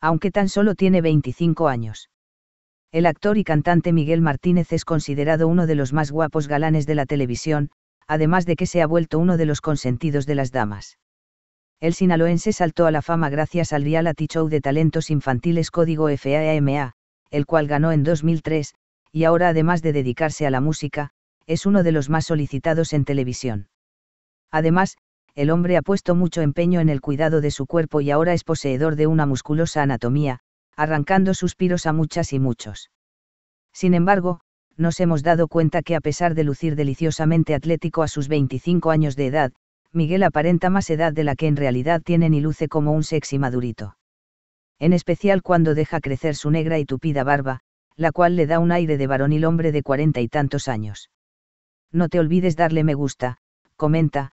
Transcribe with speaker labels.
Speaker 1: aunque tan solo tiene 25 años. El actor y cantante Miguel Martínez es considerado uno de los más guapos galanes de la televisión, además de que se ha vuelto uno de los consentidos de las damas. El sinaloense saltó a la fama gracias al reality show de talentos infantiles código FAMA, el cual ganó en 2003, y ahora además de dedicarse a la música, es uno de los más solicitados en televisión. Además, el hombre ha puesto mucho empeño en el cuidado de su cuerpo y ahora es poseedor de una musculosa anatomía, arrancando suspiros a muchas y muchos. Sin embargo, nos hemos dado cuenta que a pesar de lucir deliciosamente atlético a sus 25 años de edad, Miguel aparenta más edad de la que en realidad tiene y luce como un sexy madurito. En especial cuando deja crecer su negra y tupida barba, la cual le da un aire de varón varonil hombre de cuarenta y tantos años. No te olvides darle me gusta, comenta,